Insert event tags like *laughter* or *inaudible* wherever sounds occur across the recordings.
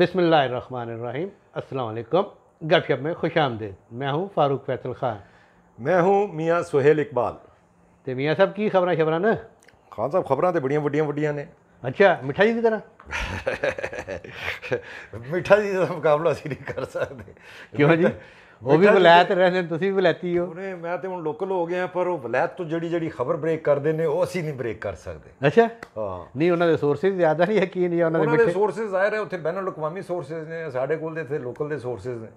बिसमीम अल्लाम गपशप में खुश आमदेद मैं हूँ फ़ारूक फैसल ख़ान मैं हूँ मियाँ सुहेल इकबाल तो मियाँ साहब की खबर शबर न खान साहब खबर तो बड़िया बड़िया बड़िया ने अच्छा मिठाई की तरह *laughs* मिठाई का मुकाबला नहीं कर सकते क्यों जी ਉਹ ਵੀ ਵਲੈਤ ਰਹਿੰਦੇ ਤੁਸੀਂ ਵੀ ਵਲੈਤੀ ਹੋ ਉਹਨੇ ਮੈਂ ਤੇ ਹੁਣ ਲੋਕਲ ਹੋ ਗਿਆ ਪਰ ਉਹ ਵਲੈਤ ਤੋਂ ਜਿਹੜੀ ਜਿਹੜੀ ਖਬਰ ਬ੍ਰੇਕ ਕਰਦੇ ਨੇ ਉਹ ਅਸੀਂ ਨਹੀਂ ਬ੍ਰੇਕ ਕਰ ਸਕਦੇ ਅੱਛਾ ਹਾਂ ਨਹੀਂ ਉਹਨਾਂ ਦੇ ਸੋਰਸਸ ਜ਼ਿਆਦਾ ਨਹੀਂ ਯਕੀਨ ਜਾਂ ਉਹਨਾਂ ਦੇ ਮਿੱਠੇ ਉਹਨਾਂ ਦੇ ਸੋਰਸਸ ਜ਼ਾਹਿਰ ਹੈ ਉੱਥੇ ਬੈਨਲ ਅਕਵਾਮੀ ਸੋਰਸਸ ਨੇ ਸਾਡੇ ਕੋਲ ਦੇ ਇੱਥੇ ਲੋਕਲ ਦੇ ਸੋਰਸਸ ਨੇ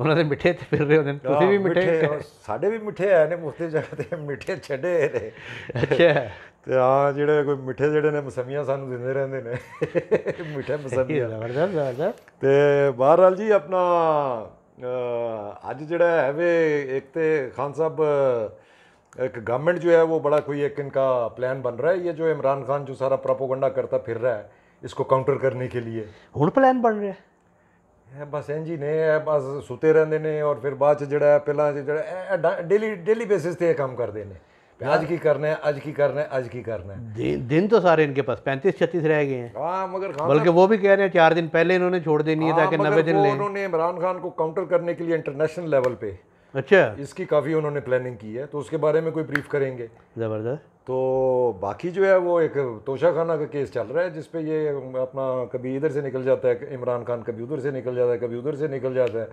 ਉਹਨਾਂ ਦੇ ਮਿੱਠੇ ਤੇ ਫਿਰ ਰਹੇ ਹੁੰਦੇ ਨੇ ਤੁਸੀਂ ਵੀ ਮਿੱਠੇ ਸਾਡੇ ਵੀ ਮਿੱਠੇ ਆਏ ਨੇ ਮੁਸਤੇ ਜਗ੍ਹਾ ਤੇ ਮਿੱਠੇ ਛੱਡੇ ਨੇ ਅੱਛਾ ਤੇ ਆ ਜਿਹੜੇ ਕੋਈ ਮਿੱਠੇ ਜਿਹੜੇ ਨੇ ਮਸਮੀਆਂ ਸਾਨੂੰ ਦਿੰਦੇ ਰਹਿੰਦੇ ਨੇ ਮਿੱਠੇ ਮਸਮੀਆਂ ਜ਼ਬਰਦਸਤ ਜ਼ਬਰਦਸਤ ਤੇ ਬਹਰਾਲ ਜੀ ਆਪਣਾ अज ਜਿਹੜਾ है वे एक तो खान साहब एक गवर्नमेंट जो है वो बड़ा कोई एक इनका प्लान बन रहा है ये जो इमरान खान जो सारा प्रोपोगंडा करता फिर रहा है इसको काउंटर करने के लिए हूँ प्लान बन रहा है बस एन जी ने है बस सुते ਨੇ और फिर बाद ਚ ਜਿਹੜਾ ਪਹਿਲਾਂ डेली डेली ਡੇਲੀ ਬੇਸਿਸ ਤੇ ਇਹ ਕੰਮ आज की करना है आज की करना है आज की करना है दिन, दिन तो सारे इनके पास पैंतीस छत्तीस रह गए हैं हाँ, मगर बल्कि वो भी कह रहे हैं चार दिन पहले इन्होंने छोड़ देनी है हाँ, ताकि नब्बे दिन ले उन्होंने इमरान खान को काउंटर करने के लिए इंटरनेशनल लेवल पे अच्छा इसकी काफ़ी उन्होंने प्लानिंग की है तो उसके बारे में कोई ब्रीफ करेंगे ज़बरदस्त तो बाकी जो है वो एक तोशा खाना का केस चल रहा है जिसपे ये अपना कभी इधर से निकल जाता है इमरान खान कभी उधर से निकल जाता है कभी उधर से निकल जाता है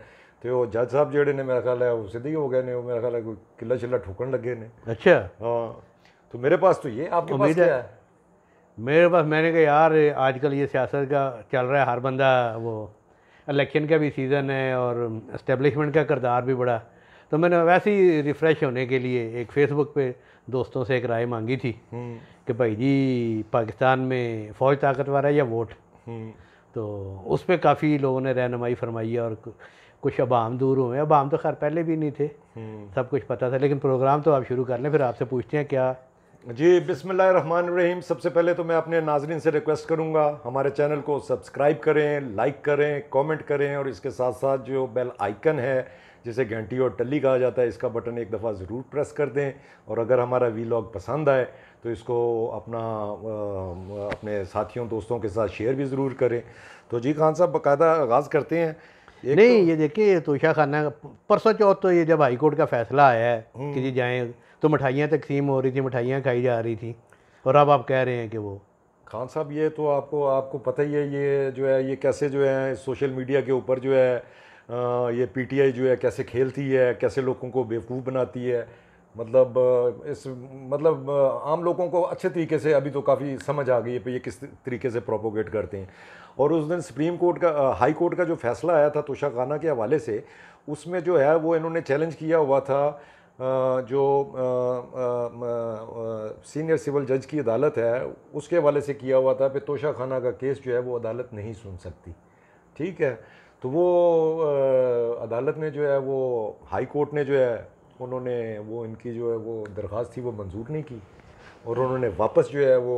तो वो जज साहब जोड़े ने मेरा ख्याल है वो ही हो गए ने मेरा ख्याल है कोई किला शिला ठोकन लगे ने अच्छा हाँ तो मेरे पास तो ये आपके पास क्या है मेरे पास मैंने कहा यार आजकल ये सियासत का चल रहा है हर बंदा वो इलेक्शन का भी सीज़न है और इस्टेब्लिशमेंट का किरदार भी बड़ा तो मैंने वैसे ही रिफ़्रेश होने के लिए एक फ़ेसबुक पे दोस्तों से एक राय मांगी थी हम्म। कि भाई जी पाकिस्तान में फ़ौज ताकतवर है या वोट हम्म। तो उस पर काफ़ी लोगों ने रहनमाई फरमाई है और कुछ अबाम दूर हुए अबाम तो खैर पहले भी नहीं थे हम्म। सब कुछ पता था लेकिन प्रोग्राम तो आप शुरू कर लें फिर आपसे पूछते हैं क्या जी बिसमीम सबसे पहले तो मैं अपने नाजरन से रिक्वेस्ट करूँगा हमारे चैनल को सब्सक्राइब करें लाइक करें कॉमेंट करें और इसके साथ साथ जो बेल आइकन है जिसे घंटी और टली कहा जाता है इसका बटन एक दफ़ा ज़रूर प्रेस कर दें और अगर हमारा वी पसंद आए तो इसको अपना अपने साथियों दोस्तों के साथ शेयर भी ज़रूर करें तो जी खान साहब बाकायदा आगाज़ करते हैं नहीं तो, ये देखिए तोशा खाना परसों चौथ तो ये जब हाई कोर्ट का फैसला आया है हम्म। कि जी जाएँ तो मिठाइयाँ तकसीम हो रही थी मिठाइयाँ खाई जा रही थी और अब आप कह रहे हैं कि वो खान साहब ये तो आपको आपको पता ही है ये जो है ये कैसे जो है सोशल मीडिया के ऊपर जो है ये पीटीआई जो है कैसे खेलती है कैसे लोगों को बेवकूफ़ बनाती है मतलब इस मतलब आम लोगों को अच्छे तरीके से अभी तो काफ़ी समझ आ गई है ये किस तरीके से प्रोपोगेट करते हैं और उस दिन सुप्रीम कोर्ट का हाई कोर्ट का जो फैसला आया था तुषा खाना के हवाले से उसमें जो है वो इन्होंने चैलेंज किया हुआ था जो सीनियर सिविल जज की अदालत है उसके हवाले से किया हुआ था पर तोशा खाना का केस जो है वो अदालत नहीं सुन सकती ठीक है तो वो अदालत ने जो है वो हाई कोर्ट ने जो है उन्होंने वो इनकी जो है वो दरख्वास्त थी वो मंजूर नहीं की और उन्होंने वापस जो है वो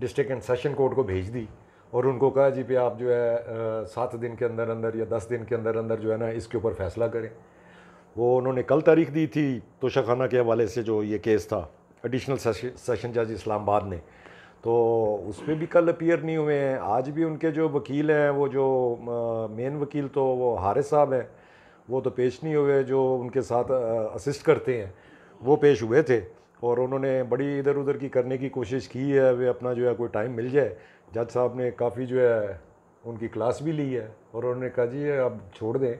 डिस्ट्रिक्ट एंड सेशन कोर्ट को भेज दी और उनको कहा जी पे आप जो है सात दिन के अंदर अंदर या दस दिन के अंदर अंदर जो है ना इसके ऊपर फैसला करें वो उन्होंने कल तारीख दी थी तोशा खाना के हवाले से जो ये केस था एडिशनल सेशन जज इस्लामाबाद ने तो उस पर भी कल अपियर नहीं हुए हैं आज भी उनके जो वकील हैं वो जो मेन वकील तो वो हारिस साहब हैं वो तो पेश नहीं हुए जो उनके साथ असिस्ट करते हैं वो पेश हुए थे और उन्होंने बड़ी इधर उधर की करने की कोशिश की है वे अपना जो है कोई टाइम मिल जाए जज साहब ने काफ़ी जो है उनकी क्लास भी ली है और उन्होंने कहा जी अब छोड़ दें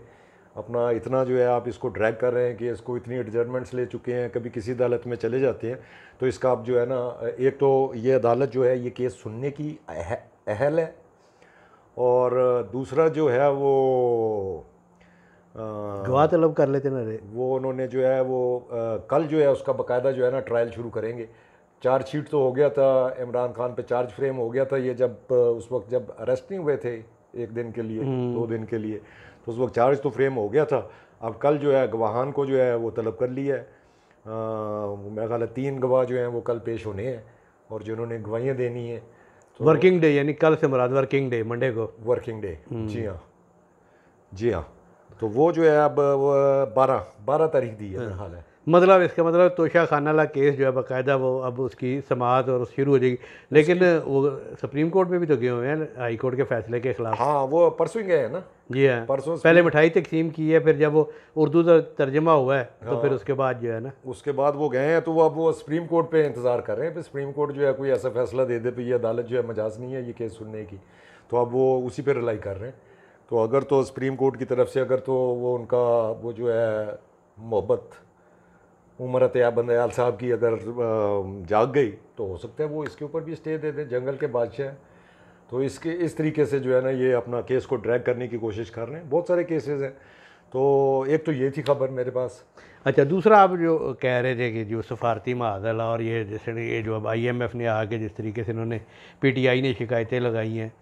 अपना इतना जो है आप इसको ड्रैग कर रहे हैं कि इसको इतनी एडजमेंट्स ले चुके हैं कभी किसी अदालत में चले जाते हैं तो इसका आप जो है ना एक तो ये अदालत जो है ये केस सुनने की अह, अहल है और दूसरा जो है वो गवाह तलब कर लेते ना रे वो उन्होंने जो है वो आ, कल जो है उसका बाकायदा जो है ना ट्रायल शुरू करेंगे चार्जशीट तो हो गया था इमरान खान पे चार्ज फ्रेम हो गया था ये जब उस वक्त जब अरेस्ट नहीं हुए थे एक दिन के लिए हम्म। दो दिन के लिए तो उस वक्त चार्ज तो फ्रेम हो गया था अब कल जो है गवाहान को जो है वो तलब कर लिया है मेरा ख्याल है तीन गवाह जो हैं वो कल पेश होने हैं और जिन्होंने गवाहियाँ देनी है तो वर्किंग डे यानी कल से मुराद वर्किंग डे मंडे को वर्किंग डे हम्म। जी हाँ जी हाँ तो वो जो है अब बारह बारह तारीख दी है हाल हाँ। है मतलब इसका मतलब तोशा खाना वाला केस जो है बाकायदा वो अब उसकी समात और शुरू हो जाएगी लेकिन वो सुप्रीम कोर्ट में भी तो गए हुए हैं हाई कोर्ट के फैसले के खिलाफ हाँ वो परसों गए हैं ना जी हाँ परसों पहले मिठाई तकसीम की है फिर जब वो उर्दू तर्जमा हुआ है तो हाँ, तो फिर उसके बाद जो है ना उसके बाद वो गए हैं तो वो अब वो सुप्रीम कोर्ट पर इंतज़ार कर रहे हैं फिर सुप्रीम कोर्ट जो है कोई ऐसा फैसला दे दे तो ये अदालत जो है मजाज नहीं है ये केस सुनने की तो अब वो उसी पर रिलाई कर रहे हैं तो अगर तो सुप्रीम कोर्ट की तरफ से अगर तो वो उनका वो जो है मोहब्बत उम्र तो बंदयाल साहब की अगर जाग गई तो हो सकता है वो इसके ऊपर भी स्टे दे दें जंगल के बादशाह तो इसके इस तरीके से जो है ना ये अपना केस को ड्रैग करने की कोशिश कर रहे हैं बहुत सारे केसेस हैं तो एक तो ये थी खबर मेरे पास अच्छा दूसरा आप जो कह रहे थे कि जो सफारती महादला और ये जैसे ये जो अब आईएमएफ ने आके जिस तरीके से इन्होंने पीटीआई ने शिकायतें लगाई हैं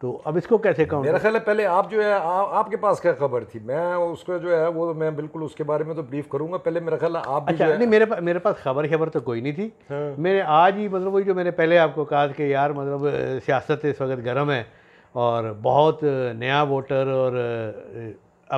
तो अब इसको कैसे कहूँ मेरा ख्याल है पहले आप जो है आ, आपके पास क्या खबर थी मैं उसको जो है वो तो मैं बिल्कुल उसके बारे में तो ब्रीफ करूंगा पहले मेरा ख्याल आप अच्छा नहीं मेरे पास मेरे पास खबर खबर तो कोई नहीं थी हाँ। मेरे आज ही मतलब वही जो मैंने पहले आपको कहा कि यार मतलब सियासत इस वक्त गर्म है और बहुत नया वोटर और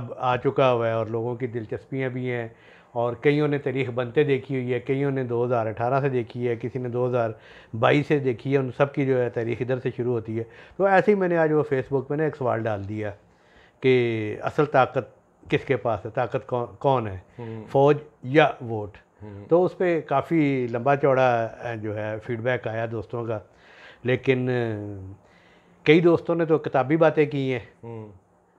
अब आ चुका हुआ है और लोगों की दिलचस्पियाँ भी हैं और कईयों ने तारीख बनते देखी हुई है कईयों ने 2018 से देखी है किसी ने 2022 से देखी है उन सब की जो है तारीख इधर से शुरू होती है तो ऐसे ही मैंने आज वो फेसबुक पर ना एक सवाल डाल दिया कि असल ताकत किसके पास है ताकत कौन कौन है हम्म। फ़ौज या वोट हम्म। तो उस पर काफ़ी लंबा चौड़ा जो है फीडबैक आया दोस्तों का लेकिन कई दोस्तों ने तो किताबी बातें की हैं हम्म।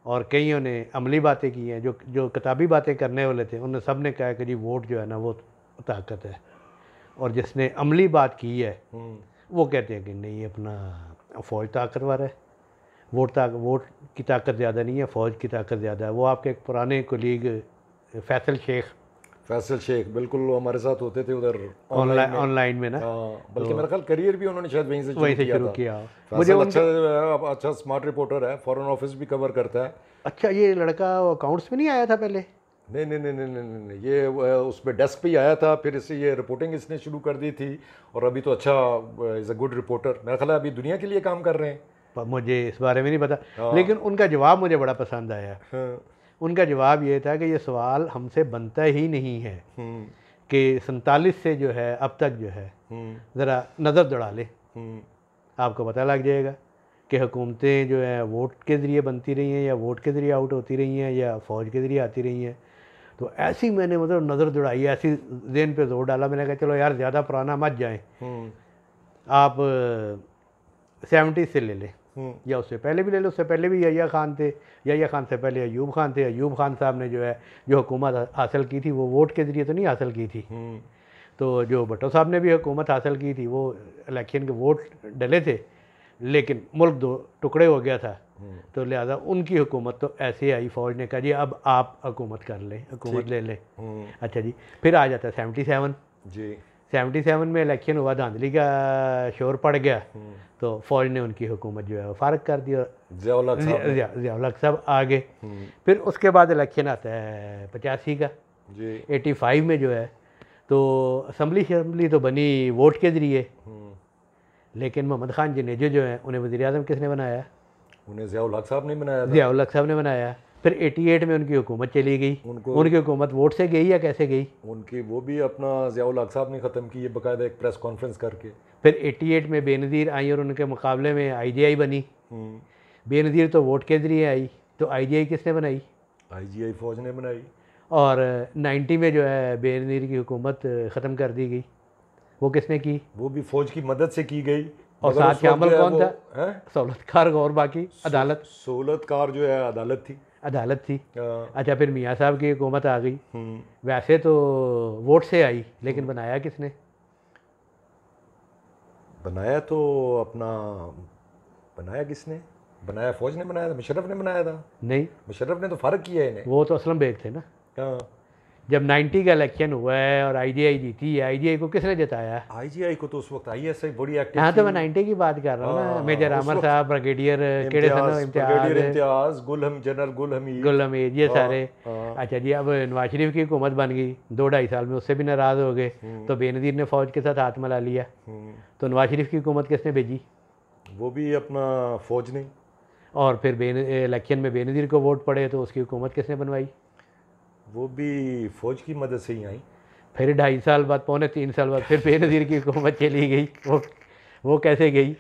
और कईयों ने अमली बातें की हैं जो जो किताबी बातें करने वाले थे उन सब ने कहा कि जी वोट जो है ना वो ताकत है और जिसने अमली बात की है हम्म। वो कहते हैं कि नहीं अपना फ़ौज ताकतवर है वोट ताक वोट की ताकत ज़्यादा नहीं है फ़ौज की ताकत ज़्यादा है वो आपके एक पुराने कोलीग फैसल शेख फैसल शेख बिल्कुल वो हमारे साथ होते थे उधर ऑनलाइन ऑनलाइन में ना हाँ, बल्कि तो- मेरा ख्याल करियर भी उन्होंने शायद वहीं से वहीं से शुरू किया मुझे अच्छा अच्छा स्मार्ट रिपोर्टर है फॉरेन ऑफिस भी कवर करता है अच्छा ये लड़का अकाउंट्स में नहीं आया था पहले नहीं नहीं नहीं नहीं नहीं नहीं ये उस पर डेस्क पे ही आया था फिर इसे ये रिपोर्टिंग इसने शुरू कर दी थी और अभी तो अच्छा इज़ अ गुड रिपोर्टर मेरा ख्याल अभी दुनिया के लिए काम कर रहे हैं मुझे इस बारे में नहीं पता हाँ। लेकिन उनका जवाब मुझे बड़ा पसंद आया हाँ। उनका जवाब ये था कि ये सवाल हमसे बनता ही नहीं है हम्म। कि सैतालीस से जो है अब तक जो है हम्म। ज़रा नज़र दौड़ा ले हम्म। आपको पता लग जाएगा कि हुकूमतें जो है वोट के ज़रिए बनती रही हैं या वोट के ज़रिए आउट होती रही हैं या फ़ौज के ज़रिए आती रही हैं तो ऐसी मैंने मतलब नज़र दौड़ाई ऐसी जेन पे जोर डाला मैंने कहा चलो यार ज़्यादा पुराना मत जाएँ आप सेवेंटी से ले लें हम्म। या उससे पहले भी ले लो उससे पहले भी यया खान थे यया खान से पहले अयूब खान थे अयूब खान साहब ने जो है जो हुकूमत हासिल की थी वो वोट के ज़रिए तो नहीं हासिल की थी हम्म। तो जो भट्टो साहब ने भी हुकूमत हासिल की थी वो इलेक्शन के वोट डले थे लेकिन मुल्क दो टुकड़े हो गया था हम्म। तो लिहाजा उनकी हुकूमत तो ऐसे आई फौज ने कहा जी अब आप हुकूमत कर लें हुकूमत ले लें अच्छा जी फिर आ जाता है सेवेंटी सेवन जी सेवेंटी सेवन में इलेक्शन हुआ धांधली का शोर पड़ गया तो फौज ने उनकी हुकूमत जो है वो फारग कर दिया जियालक साहब आ गए हम्म। फिर उसके बाद इलेक्शन आता है पचासी का एटी फाइव में जो है तो असम्बली शम्बली तो बनी वोट के ज़रिए हम्म। लेकिन मोहम्मद ख़ान जी ने जो जो है उन्हें वज़ी अजम किसने बनाया उन्हें जियाउल हक साहब ने बनाया जियाउल हक साहब ने बनाया फिर 88 में उनकी हुकूमत चली गई उनको उनकी हुकूमत वोट से गई या कैसे गई उनकी वो भी अपना जियाउल हक साहब ने ख़त्म की है बाकायदा एक प्रेस कॉन्फ्रेंस करके फिर 88 में बेनज़ीर आई और उनके मुकाबले में आईजीआई बनी हम्म। बेनज़ीर तो वोट के ज़रिए आई तो आईजीआई किसने बनाई आईजीआई फ़ौज ने बनाई और नाइन्टी में जो है बेनज़ीर की हुकूमत ख़त्म कर दी गई वो किसने की वो भी फ़ौज की मदद से की गई और साथ कौन था सहूलतकार और बाकी अदालत सहूलतकार जो है अदालत थी अदालत थी हाँ। अच्छा फिर मियाँ साहब की हुकूमत आ गई हम्म। वैसे तो वोट से आई लेकिन हम्म। बनाया किसने बनाया तो अपना बनाया किसने बनाया फौज ने बनाया था मुशरफ ने बनाया था नहीं मुशरफ ने तो फ़र्क किया है वो तो असलम बेग थे ना हाँ जब 90 का इलेक्शन हुआ है और आईजीआई जीती है आईजीआई को किसने जिताया आईजीआई को तो उस वक्त आईएसआई बड़ी एक्टिव हाँ तो मैं 90 की बात कर रहा हूँ ना हाँ, मेजर अमर साहब ब्रिगेडियर केड़े इम्तियाज इम्तियाज गुलहम जनरल ये हाँ, सारे हाँ। अच्छा जी अब नवाज शरीफ की हुकूमत बन गई दो ढाई साल में उससे भी नाराज हो गए हम्म। तो बेनजीर ने फौज के साथ हाथ मिला लिया हम्म। तो नवाज शरीफ की हुकूमत किसने भेजी वो भी अपना फौज ने और फिर इलेक्शन में बेनजीर को वोट पड़े तो उसकी हुकूमत किसने बनवाई वो भी फ़ौज की मदद से ही आई फिर ढाई साल बाद पौने तीन साल बाद फिर बेनज़ीर की हुकूमत चली गई वो वो कैसे गई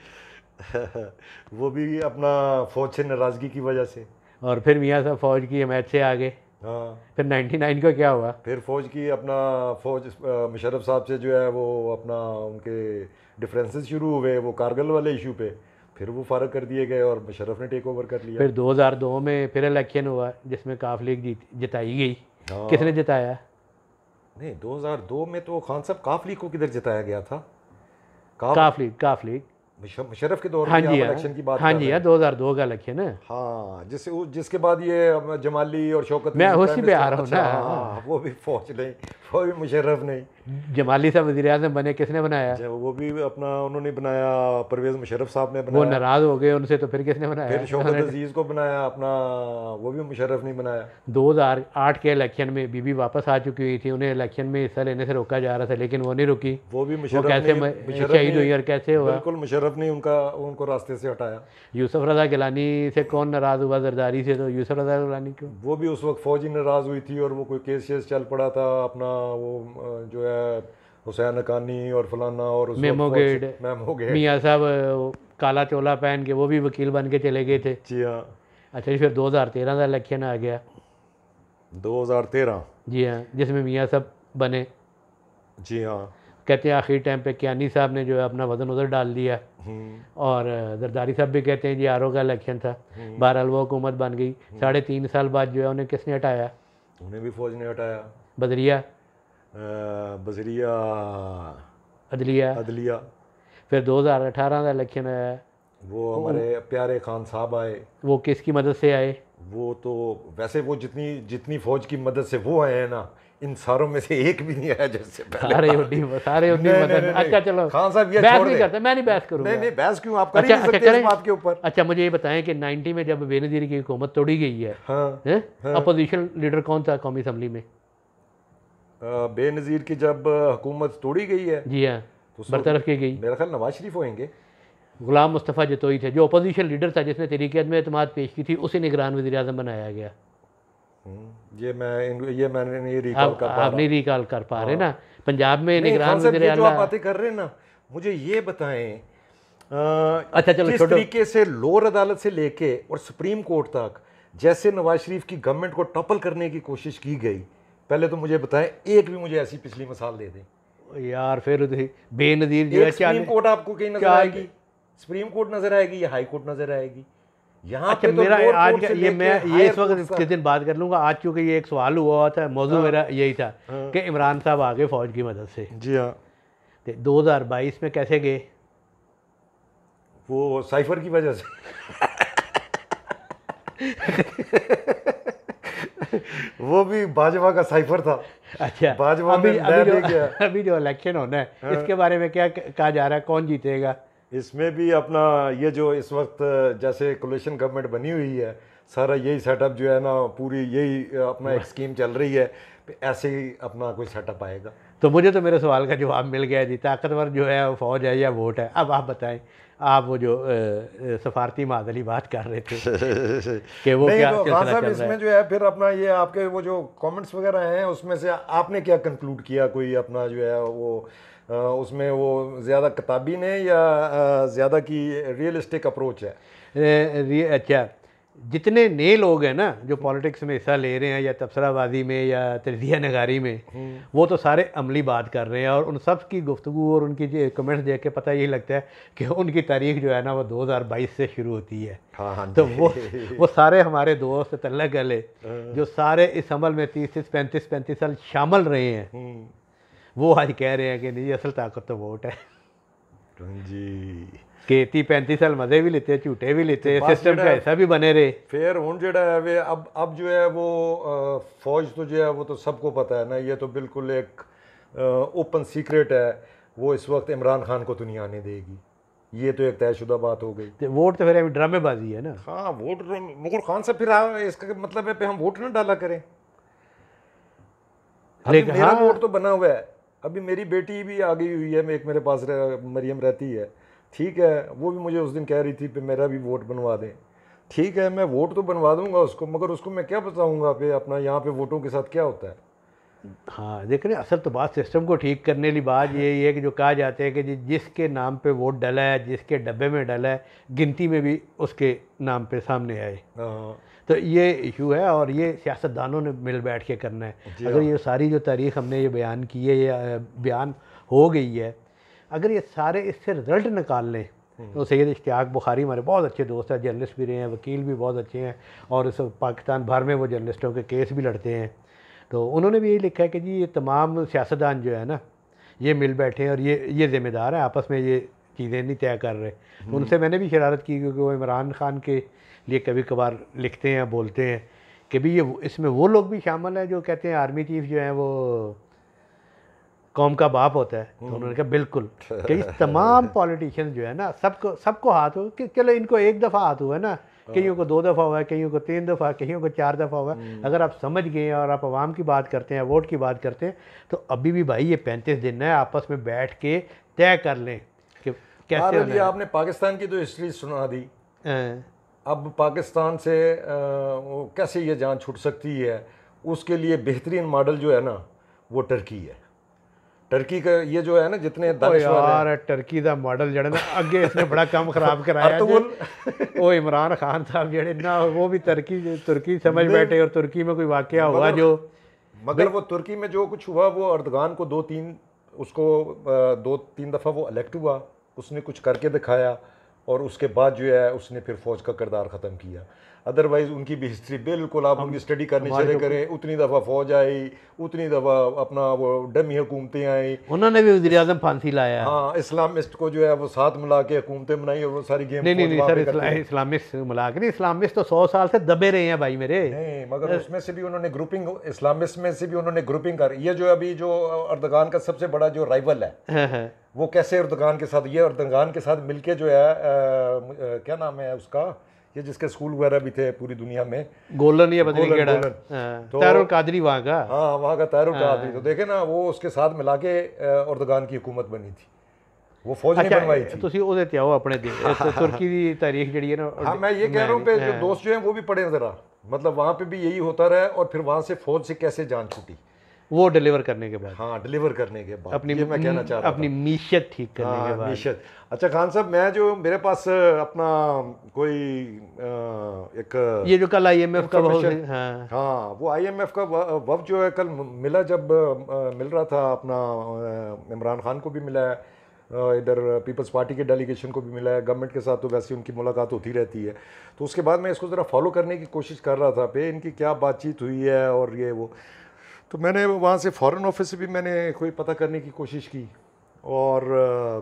*laughs* वो भी अपना फ़ौज से नाराज़गी की वजह से और फिर मियाँ साहब फ़ौज की हमायत से आ गए हाँ फिर 99 का क्या हुआ फिर फ़ौज की अपना फ़ौज मुशरफ साहब से जो है वो अपना उनके डिफरेंसेस शुरू हुए वो कारगिल वाले इशू पे फिर वो फारग कर दिए गए और मुशरफ ने टेक ओवर कर लिया फिर 2002 में फिर इलेक्शन हुआ जिसमें काफ लीग जीत जिताई गई हाँ। किसने जिताया नहीं 2002 में तो खान साहब काफ लीग को किधर जिताया गया था काफ लीग काफ लीग मुशरफ के दौर हाँ जी इलेक्शन हाँ। की बात हाँ जी हाँ दो हजार दो का इलेक्शन है हाँ जिस जिसके बाद ये जमाली और शौकत मैं उसी पे आ रहा हूँ अच्छा, हाँ, हाँ, हाँ, वो भी फौज नहीं वो भी मुशरफ नहीं जमाली साहब वजी अजम बने किसने बनाया अच्छा, वो भी अपना उन्होंने बनाया परवेज मुशरफ साहब ने बनाया वो नाराज हो गए उनसे तो फिर किसने बनाया फिर शौकत अजीज को बनाया अपना वो भी मुशरफ नहीं बनाया दो हजार आठ के इलेक्शन में बीबी वापस आ चुकी हुई थी उन्हें इलेक्शन में हिस्सा लेने से रोका जा रहा था लेकिन वो नहीं रुकी वो भी मुशरफ कैसे शहीद हुई और कैसे हुआ बिल्कुल मुशरफ तरफ नहीं उनका उनको रास्ते से हटाया यूसुफ रजा गिलानी से कौन नाराज़ हुआ जरदारी से तो यूसुफ रजा गिलानी क्यों वो भी उस वक्त फ़ौजी नाराज़ हुई थी और वो कोई केस शेस चल पड़ा था अपना वो जो है हुसैन अकानी और फलाना और मेमो गेड मेमो गेड मियाँ साहब काला चोला पहन के वो भी वकील बन के चले गए थे जी हाँ अच्छा जी फिर दो हज़ार तेरह का इलेक्शन आ गया दो हज़ार तेरह जी हाँ जिसमें मियाँ साहब बने जी हाँ कहते हैं आखिरी टाइम पे क्या साहब ने जो है अपना वजन उधर डाल दिया हम्म। और जरदारी साहब भी कहते हैं जी आर का इलेक्शन था हम्म। बहरहाल वो हुकूमत बन गई हम्म। साढ़े तीन साल बाद जो है उन्हें किसने हटाया उन्हें भी फौज ने हटाया बजरिया बजरिया अदलिया अदलिया फिर 2018 का इलेक्शन आया वो हमारे प्यारे खान साहब आए वो किसकी मदद से आए वो तो वैसे वो जितनी जितनी फौज की मदद से वो आए हैं ना इन सारों में से एक भी नहीं आया जैसे पहले सारे उन्नी सारे उड़ी मदन नहीं, अच्छा चलो खान साहब ये बहस नहीं करते मैं नहीं बहस करूंगा नहीं नहीं बहस क्यों आप कर अच्छा, नहीं सकते अच्छा, आपके ऊपर अच्छा मुझे ये बताएं कि 90 में जब बेनजीर की हुकूमत तोड़ी गई है हाँ, हाँ। अपोजिशन लीडर कौन था कौमी असम्बली में बेनज़ीर की जब हुकूमत तोड़ी गई है जी हाँ तो बरतरफ की गई मेरा ख्याल नवाज शरीफ होंगे गुलाम मुस्तफ़ा जतोई थे जो अपोजिशन लीडर था जिसने तरीके में अतमाद पेश की थी उसे निगरान वजीर वजी बनाया गया ये मैं ये मैंने नहीं रिकॉल कर आप नहीं रिकॉल कर पा रहे हाँ। ना पंजाब में निगरान जो आप बातें कर रहे हैं ना मुझे ये बताएं अच्छा चलो किस तरीके से लोअर अदालत से लेके और सुप्रीम कोर्ट तक जैसे नवाज शरीफ की गवर्नमेंट को टपल करने की कोशिश की गई पहले तो मुझे बताएं एक भी मुझे ऐसी पिछली मिसाल दे दें यार फिर तो बेनजीर सुप्रीम कोर्ट आपको कहीं नजर आएगी सुप्रीम कोर्ट नजर आएगी या हाई कोर्ट नजर आएगी यहाँ अच्छा तो मेरा तो आज का ये मैं ये इस वक्त किस दिन बात कर लूँगा आज क्योंकि ये एक सवाल हुआ था मौजू हाँ, मेरा यही था हाँ, कि इमरान साहब गए फ़ौज की मदद से जी हाँ दो हज़ार बाईस में कैसे गए वो साइफर की वजह से वो भी भाजपा का साइफर था अच्छा भाजपा अभी अभी *laughs* अभी जो इलेक्शन होना है हाँ। इसके बारे में क्या कहा जा रहा है कौन जीतेगा इसमें भी अपना ये जो इस वक्त जैसे कोलेशन गवर्नमेंट बनी हुई है सारा यही सेटअप जो है ना पूरी यही अपना एक स्कीम चल रही है तो ऐसे ही अपना कोई सेटअप आएगा तो मुझे तो मेरे सवाल का जवाब मिल गया जी ताकतवर जो है फ़ौज है या वोट है अब आप बताएं आप वो जो सफारती मादली बात कर रहे थे *laughs* कि वो क्या तो इसमें जो है फिर अपना ये आपके वो जो कमेंट्स वगैरह हैं उसमें से आपने क्या कंक्लूड किया कोई अपना जो है वो उसमें वो ज़्यादा किताबी ने या ज़्यादा की रियलिस्टिक अप्रोच है अच्छा जितने नए लोग हैं ना जो पॉलिटिक्स में हिस्सा ले रहे हैं या तबसराबाजी में या तजिया नगारी में हम्म। वो तो सारे अमली बात कर रहे हैं और उन सब की गुफ्तु और उनकी कमेंट्स देख के पता यही लगता है कि उनकी तारीख जो है ना वो 2022 से शुरू होती है हाँ, हाँ तो वो वो सारे हमारे दोस्त तल्ला गले हाँ। जो सारे इस अमल में तीस तीस पैंतीस पैंतीस साल शामिल रहे हैं हम्म। वो आज कह रहे हैं कि नहीं असल ताकत तो वोट है ਜੀ ਕਿ 30 35 ਸਾਲ ਮਜ਼ੇ ਵੀ ਲਿੱਤੇ ਝੂਟੇ ਵੀ ਲਿੱਤੇ ਸਿਸਟਮ ਦਾ ਹਿੱਸਾ ਵੀ ਬਨੇ ਰਹੇ ਫਿਰ ਹੁਣ ਜਿਹੜਾ ਹੈ ਵੇ ਅਬ ਅਬ ਜੋ ਹੈ ਉਹ ਫੌਜ ਤੋਂ ਜੋ ਹੈ ਉਹ ਤਾਂ ਸਭ ਕੋ ਪਤਾ ਹੈ ਨਾ ਇਹ ਤਾਂ ਬਿਲਕੁਲ ओपन सीक्रेट है वो इस वक्त इमरान खान को तो नहीं आने देगी ये तो एक तयशुदा बात हो गई वोट तो फिर अभी ड्रामेबाजी है ना हाँ वोट मुगल खान से फिर इसका मतलब है पे हम वोट ना डाला करें लेकिन मेरा हाँ, वोट तो बना हुआ है अभी मेरी बेटी भी आ गई हुई है एक मेरे पास रह, मरियम रहती है ठीक है वो भी मुझे उस दिन कह रही थी पे मेरा भी वोट बनवा दें ठीक है मैं वोट तो बनवा दूंगा उसको मगर उसको मैं क्या बताऊंगा पे अपना यहाँ पे वोटों के साथ क्या होता है हाँ देख रहे असल तो बात सिस्टम को ठीक करने वाली बात ये है कि जो कहा जाता है कि जी जिसके नाम पे वोट डला है जिसके डब्बे में डला है गिनती में भी उसके नाम पे सामने आए हाँ तो ये इशू है और ये सियासतदानों ने मिल बैठ के करना है अगर हाँ। ये सारी जो तारीख हमने ये बयान की है ये बयान हो गई है अगर ये सारे इससे रिज़ल्ट निकाल लें हम्म। तो सैद इश्तियाक बुखारी हमारे बहुत अच्छे दोस्त हैं जर्नलिस्ट भी रहे हैं वकील भी बहुत अच्छे हैं और इस पाकिस्तान भर में वो जर्नलिस्टों के केस भी लड़ते हैं तो उन्होंने भी यही लिखा है कि जी ये तमाम सियासतदान जो है ना ये मिल बैठे हैं और ये ये ज़िम्मेदार हैं आपस में ये चीज़ें नहीं तय कर रहे हम्म। उनसे मैंने भी शरारत की क्योंकि वो इमरान खान के लिए कभी कभार लिखते हैं बोलते हैं कि भी ये इसमें वो लोग भी शामिल हैं जो कहते हैं आर्मी चीफ जो है वो कौम का बाप होता है तो हम्म। उन्होंने कहा बिल्कुल कि इस *laughs* तमाम पॉलिटिशियन जो है ना सबको सबको हाथ हो कि चलो इनको एक दफ़ा हाथ हुआ है ना हाँ। कहीं को दो दफ़ा हुआ है कहीं को तीन दफ़ा कहीं को चार दफ़ा हुआ है हम्म। अगर आप समझ गए हैं और आप आवाम की बात करते हैं वोट की बात करते हैं तो अभी भी भाई ये पैंतीस दिन है आपस में बैठ के तय कर लें कैसे है? आपने पाकिस्तान की तो हिस्ट्री सुना दी हाँ। अब पाकिस्तान से वो कैसे ये जान छूट सकती है उसके लिए बेहतरीन मॉडल जो है ना वो टर्की है टर्की का ये जो है ना जितने यार टर्की का मॉडल जड़े ना अगे इसने बड़ा काम खराब *laughs* कराया तो वो इमरान खान साहब जड़े ना वो भी तुर्की तुर्की समझ बैठे और तुर्की में कोई वाक़ हुआ जो मगर वो तुर्की में जो कुछ हुआ वो अर्दगान को दो तीन उसको दो तीन दफ़ा वो इलेक्ट हुआ उसने कुछ करके दिखाया और उसके बाद जो है उसने फिर फ़ौज का किरदार ख़त्म किया अदरवाइज उनकी भी हिस्ट्री बिल्कुल आप उनकी स्टडी करनी चले करें उतनी दफ़ा फौज आई उतनी दफ़ा अपना वो डमी हुकूमतें आई उन्होंने भी वजी अजम फांसी लाया हाँ इस्लामिस्ट को जो है वो साथ मिला के हुकूमतें बनाई और वो सारी गेम नहीं नहीं सर इस्लामिस्ट मिला के नहीं इस्लामिस्ट तो सौ साल से दबे रहे हैं भाई मेरे नहीं मगर उसमें से भी उन्होंने ग्रुपिंग इस्लामिस्ट में से भी उन्होंने ग्रुपिंग कर ये जो अभी जो अर्दगान का सबसे बड़ा जो राइवल है हाँ, हाँ। वो कैसे अर्दगान के साथ ये अर्दगान के साथ मिलके जो है आ, आ, क्या नाम है उसका ये जिसके स्कूल वगैरह भी थे पूरी दुनिया में गोलन या गोलन, गोलन। हाँ, तो तैरुल कादरी वहाँ का हाँ वहाँ का तैरुल हाँ। कादरी तो देखे ना वो उसके साथ मिला के औरदगान की हुकूमत बनी थी वो फौज नहीं अच्छा, बनवाई थी ਤੁਸੀਂ ओदे ते आओ अपने दे *laughs* तुर्की ਦੀ तारीख जड़ी है ना हाँ मैं ये कह रहा हूँ पे जो हाँ। दोस्त जो हैं वो भी पढ़े जरा मतलब वहाँ पे भी यही होता रहा और फिर वहाँ से फौज से कैसे जान छुटी वो डिलीवर करने के बाद हाँ डिलीवर करने के बाद अपनी मैं कहना चाह रहा अपनी मीशत ठीक करने हाँ, के बाद मीशत अच्छा खान साहब मैं जो मेरे पास अपना कोई आ, एक ये जो कल आईएमएफ का वफ हाँ।, हाँ वो आईएमएफ का वफ जो है कल मिला जब मिल रहा था अपना इमरान खान को भी मिला है इधर पीपल्स पार्टी के डेलीगेशन को भी मिला है गवर्नमेंट के साथ तो वैसे उनकी मुलाकात होती रहती है तो उसके बाद मैं इसको ज़रा फॉलो करने की कोशिश कर रहा था पे इनकी क्या बातचीत हुई है और ये वो तो मैंने वहाँ से फॉरेन ऑफिस से भी मैंने कोई पता करने की कोशिश की और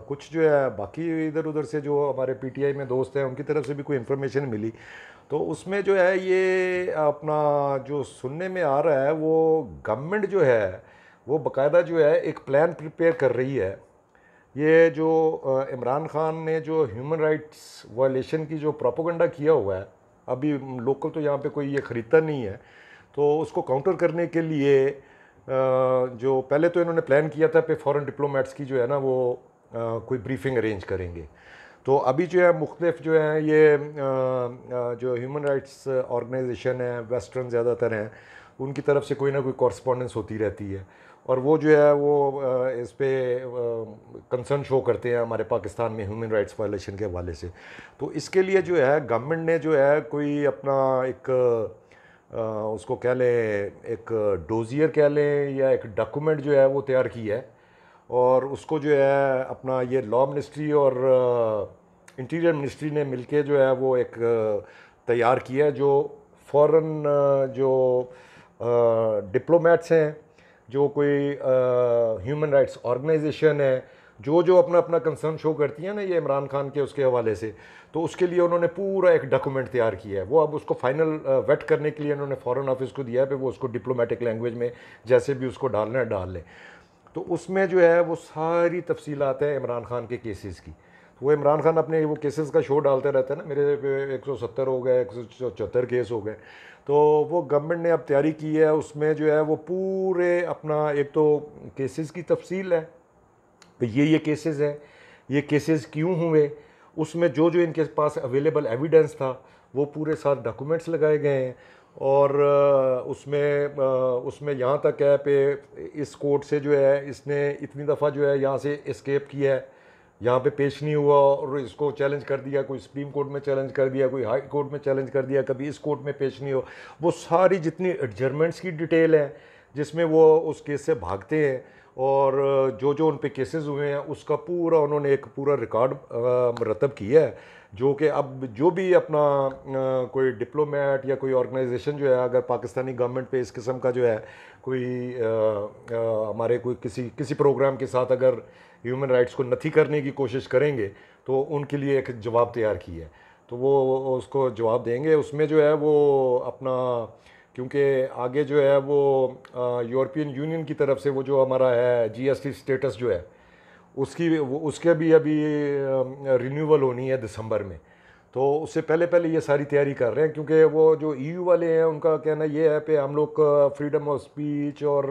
कुछ जो है बाकी इधर उधर से जो हमारे पीटीआई में दोस्त हैं उनकी तरफ से भी कोई इन्फॉर्मेशन मिली तो उसमें जो है ये अपना जो सुनने में आ रहा है वो गवर्नमेंट जो है वो बकायदा जो है एक प्लान प्रिपेयर कर रही है ये जो इमरान ख़ान ने जो ह्यूमन राइट्स वायलेशन की जो प्रोपोगंडा किया हुआ है अभी लोकल तो यहाँ पे कोई ये ख़रीदता नहीं है तो उसको काउंटर करने के लिए जो पहले तो इन्होंने प्लान किया था पे फ़ॉरन डिप्लोमेट्स की जो है ना वो कोई ब्रीफिंग अरेंज करेंगे तो अभी जो है मुख्तफ जो है ये जो ह्यूमन राइट्स ऑर्गेनाइजेशन है वेस्टर्न ज़्यादातर हैं उनकी तरफ से कोई ना कोई कॉरस्पॉन्डेंस होती रहती है और वो जो है वो इस पर कंसर्न शो करते हैं हमारे पाकिस्तान में ह्यूमन राइट्स वायलेशन के हवाले से तो इसके लिए जो है गवर्नमेंट ने जो है कोई अपना एक उसको कह लें एक डोजियर कह लें या एक डॉक्यूमेंट जो है वो तैयार की है और उसको जो है अपना ये लॉ मिनिस्ट्री और इंटीरियर मिनिस्ट्री ने मिलके जो है वो एक तैयार किया है जो फॉरेन जो डिप्लोमेट्स हैं जो कोई ह्यूमन राइट्स ऑर्गेनाइजेशन है जो जो अपना अपना कंसर्न शो करती है ना ये इमरान खान के उसके हवाले से तो उसके लिए उन्होंने पूरा एक डॉक्यूमेंट तैयार किया है वो अब उसको फाइनल वेट करने के लिए उन्होंने फॉरेन ऑफिस को दिया है वो उसको डिप्लोमेटिक लैंग्वेज में जैसे भी उसको डालना है डाल लें तो उसमें जो है वो सारी तफसीलत है इमरान खान के केसेस की तो वो इमरान खान अपने वो केसेस का शो डालते रहते हैं ना मेरे एक सौ सत्तर हो गए एक सौ चौहत्तर केस हो गए तो वो गवर्नमेंट ने अब तैयारी की है उसमें जो है वो पूरे अपना एक तो केसेस की तफसील है तो ये ये केसेस हैं ये केसेस क्यों हुए उसमें जो जो इनके पास अवेलेबल एविडेंस था वो पूरे साथ डॉक्यूमेंट्स लगाए गए हैं और उसमें उसमें यहाँ तक है पे इस कोर्ट से जो है इसने इतनी दफ़ा जो है यहाँ से इस्केप किया है यहाँ पे पेश नहीं हुआ और इसको चैलेंज कर दिया कोई सुप्रीम कोर्ट में चैलेंज कर दिया कोई हाई कोर्ट में चैलेंज कर दिया कभी इस कोर्ट में पेश नहीं हो वो सारी जितनी एडजर्मेंट्स की डिटेल है जिसमें वो उस केस से भागते हैं और जो जो उन पर केसेस हुए हैं उसका पूरा उन्होंने एक पूरा रिकॉर्ड मरतब किया है जो कि अब जो भी अपना कोई डिप्लोमेट या कोई ऑर्गेनाइजेशन जो है अगर पाकिस्तानी गवर्नमेंट पे इस किस्म का जो है कोई हमारे कोई किसी किसी प्रोग्राम के साथ अगर ह्यूमन राइट्स को नथी करने की कोशिश करेंगे तो उनके लिए एक जवाब तैयार की है तो वो उसको जवाब देंगे उसमें जो है वो अपना क्योंकि आगे जो है वो यूरोपियन यूनियन की तरफ से वो जो हमारा है जीएसटी स्टेटस जो है उसकी उसके भी अभी रिन्यूअल होनी है दिसंबर में तो उससे पहले पहले ये सारी तैयारी कर रहे हैं क्योंकि वो जो ईयू e वाले हैं उनका कहना ये है कि हम लोग फ्रीडम ऑफ स्पीच और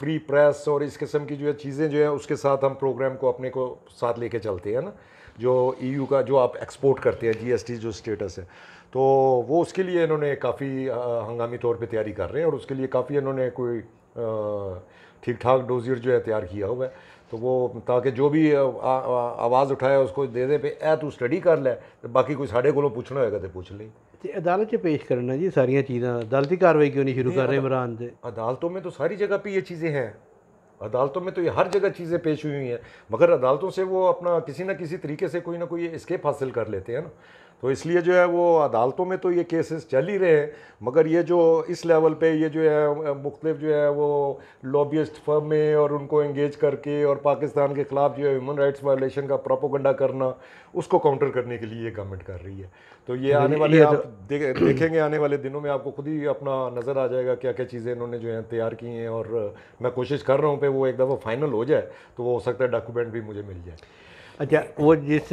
फ्री प्रेस और इस किस्म की जो है चीज़ें जो है उसके साथ हम प्रोग्राम को अपने को साथ लेके चलते हैं ना जो ईयू e का जो आप एक्सपोर्ट करते हैं जीएसटी जो स्टेटस है तो वो उसके लिए इन्होंने काफ़ी हंगामी तौर पे तैयारी कर रहे हैं और उसके लिए काफ़ी इन्होंने कोई ठीक ठाक डोजियर जो है तैयार किया हुआ है तो वो ताकि जो भी आवाज़ उठाए उसको दे दे पे ए तू स्टडी कर लै तो बाकी कोई साढ़े को पूछना होगा तो पूछ लें अदालत से पेश करना जी सारिया चीज़ा अदालती कार्रवाई क्यों नहीं शुरू कर रहे इमरान से अदालतों में तो सारी जगह पर ये चीज़ें हैं अदालतों में तो ये हर जगह चीज़ें पेश हुई हैं मगर अदालतों से वो अपना किसी ना किसी तरीके से कोई ना कोई स्केप हासिल कर लेते हैं ना तो इसलिए जो है वो अदालतों में तो ये केसेस चल ही रहे हैं मगर ये जो इस लेवल पे ये जो है मुख्तलिफ जो है वो लॉबियस्ट में और उनको इंगेज करके और पाकिस्तान के ख़िलाफ़ जो है ह्यूमन राइट्स वायलेशन का प्रोपोगंडा करना उसको काउंटर करने के लिए ये गवर्नमेंट कर रही है तो ये आने वाले ये आप दे, देखेंगे आने वाले दिनों में आपको खुद ही अपना नज़र आ जाएगा क्या क्या चीज़ें इन्होंने जो है तैयार की हैं और मैं कोशिश कर रहा हूँ पे वो एक दफ़ा फाइनल हो जाए तो वो हो सकता है डॉक्यूमेंट भी मुझे मिल जाए अच्छा वो जिस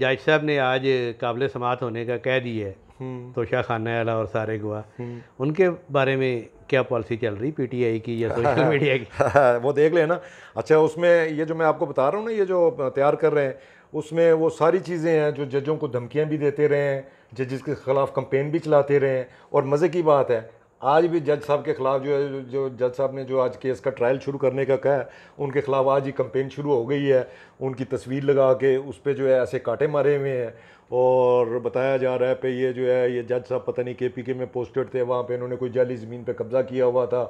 जाज साहब ने आज काबिल समात होने का कह दी है हम्म। तोशा खाना अला और सारे गुआ हम्म। उनके बारे में क्या पॉलिसी चल रही पीटीआई की या सोशल मीडिया की *laughs* वो देख लेना अच्छा उसमें ये जो मैं आपको बता रहा हूँ ना ये जो तैयार कर रहे हैं उसमें वो सारी चीज़ें हैं जो जजों को धमकियाँ भी देते रहे हैं जजिस के ख़िलाफ़ कंपेन भी चलाते रहे हैं और मज़े की बात है आज भी जज साहब के खिलाफ जो है जो जज साहब ने जो आज केस का ट्रायल शुरू करने का कहा है उनके खिलाफ आज ही कंपेन शुरू हो गई है उनकी तस्वीर लगा के उस पर जो है ऐसे कांटे मारे हुए हैं और बताया जा रहा है पे ये जो है ये जज साहब पता नहीं केपीके में पोस्टेड थे वहाँ पे इन्होंने कोई जाली ज़मीन पे कब्ज़ा किया हुआ था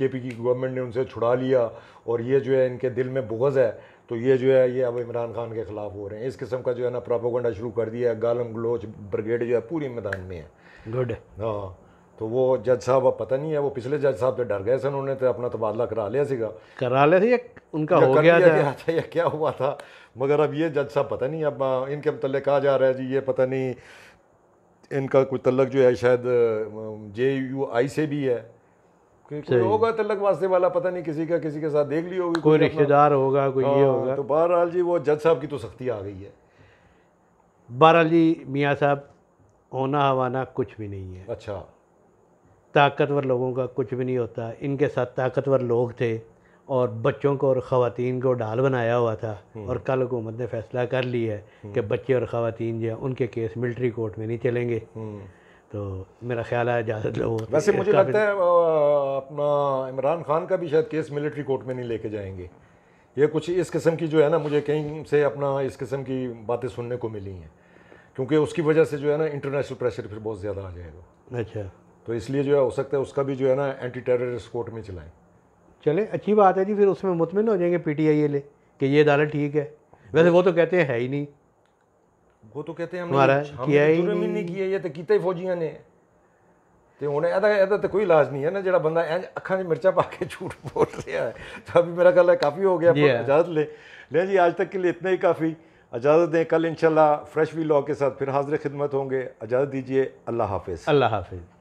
पी की गवर्नमेंट ने उनसे छुड़ा लिया और ये जो है इनके दिल में बुगज़ है तो ये जो है ये अब इमरान खान के ख़िलाफ़ हो रहे हैं इस किस्म का जो है ना प्रापोगंडा शुरू कर दिया है गालम गलोच ब्रिगेड जो है पूरी मैदान में है गुड हाँ तो वो जज साहब अब पता नहीं है वो पिछले जज साहब तो डर गए सन उन्होंने तो अपना तबादला करा लिया सीगा करा लिया था उनका हो गया था या, था या क्या हुआ था मगर अब ये जज साहब पता नहीं अब इनके मतलब कहा जा रहा है जी ये पता नहीं इनका कोई तलक जो है शायद जे यू आई से भी है कोई होगा तलक वास्ते वाला पता नहीं किसी का किसी के साथ देख ली होगी कोई रिश्तेदार होगा कोई ये हाँ, होगा तो बहरहाल जी वो जज साहब की तो सख्ती आ गई है बहरहाल जी मियाँ साहब होना हवाना कुछ भी नहीं है अच्छा ताकतवर लोगों का कुछ भी नहीं होता इनके साथ ताकतवर लोग थे और बच्चों को और ख़वान को डाल बनाया हुआ था हम्म। और कल हुकूमत ने फैसला कर लिया है हम्म। कि बच्चे और ख़वान जो उनके केस मिलिट्री कोर्ट में नहीं चलेंगे हम्म। तो मेरा ख्याल है इजाज़त लोग वैसे मुझे लगता है अपना इमरान खान का भी शायद केस मिलिट्री कोर्ट में नहीं लेके जाएंगे ये कुछ इस किस्म की जो है ना मुझे कहीं से अपना इस किस्म की बातें सुनने को मिली हैं क्योंकि उसकी वजह से जो है ना इंटरनेशनल प्रेशर फिर बहुत ज़्यादा आ जाएगा अच्छा तो इसलिए जो है हो सकता है उसका भी जो है ना एंटी टेररिस्ट कोर्ट में चलाएं चले अच्छी बात है जी फिर उसमें मुतमिन हो जाएंगे पी टी आई ले कि ये अदालत ठीक है वैसे वो तो कहते हैं है ही नहीं वो तो कहते हैं हमारा किया ही नहीं, किया ये तो किता ही फौजियां ने तो हूँ ਇਹਦਾ तो कोई इलाज नहीं है ना ਨਾ बंदा ਬੰਦਾ ਇੰਜ ਅੱਖਾਂ 'ਚ ਮਿਰਚਾਂ ਪਾ ਕੇ ਝੂਠ ਬੋਲ ਰਿਹਾ ਹੈ ਤਾਂ ਅਭੀ ਮੇਰਾ ਖਿਆਲ ਹੈ गया इजाज़त ले नहीं जी आज तक के लिए इतना ही काफ़ी इजाज़त दें कल इंशाल्लाह फ्रेश वी लॉ के साथ फिर हाजिर खिदमत होंगे इजाज़त दीजिए अल्लाह हाफिज़ अल्लाह हाफिज़